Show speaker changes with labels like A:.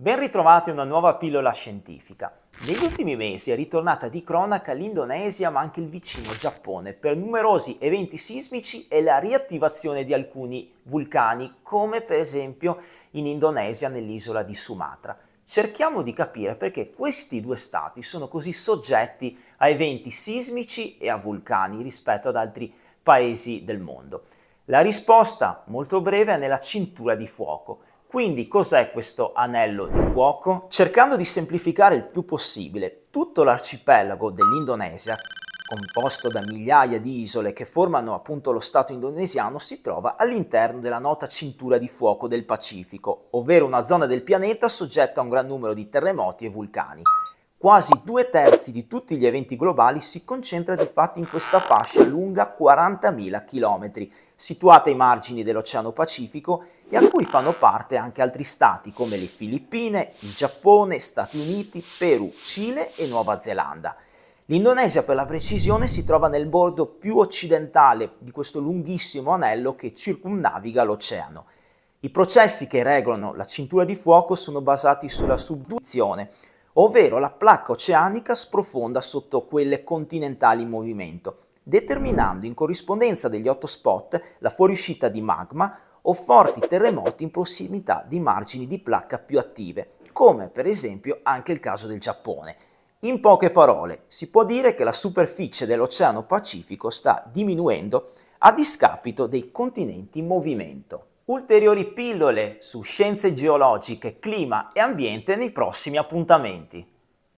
A: Ben ritrovati a una nuova pillola scientifica. Negli ultimi mesi è ritornata di cronaca l'Indonesia ma anche il vicino Giappone per numerosi eventi sismici e la riattivazione di alcuni vulcani come per esempio in Indonesia nell'isola di Sumatra. Cerchiamo di capire perché questi due stati sono così soggetti a eventi sismici e a vulcani rispetto ad altri paesi del mondo. La risposta, molto breve, è nella cintura di fuoco quindi cos'è questo anello di fuoco? Cercando di semplificare il più possibile, tutto l'arcipelago dell'Indonesia, composto da migliaia di isole che formano appunto lo Stato indonesiano, si trova all'interno della nota cintura di fuoco del Pacifico, ovvero una zona del pianeta soggetta a un gran numero di terremoti e vulcani. Quasi due terzi di tutti gli eventi globali si concentra di fatto in questa fascia lunga 40.000 km, situata ai margini dell'Oceano Pacifico e a cui fanno parte anche altri stati come le Filippine, il Giappone, Stati Uniti, Perù, Cile e Nuova Zelanda. L'Indonesia per la precisione si trova nel bordo più occidentale di questo lunghissimo anello che circumnaviga l'oceano. I processi che regolano la cintura di fuoco sono basati sulla subduzione, ovvero la placca oceanica sprofonda sotto quelle continentali in movimento, determinando in corrispondenza degli hotspot la fuoriuscita di magma o forti terremoti in prossimità di margini di placca più attive, come per esempio anche il caso del Giappone. In poche parole, si può dire che la superficie dell'Oceano Pacifico sta diminuendo a discapito dei continenti in movimento. Ulteriori pillole su scienze geologiche, clima e ambiente nei prossimi appuntamenti.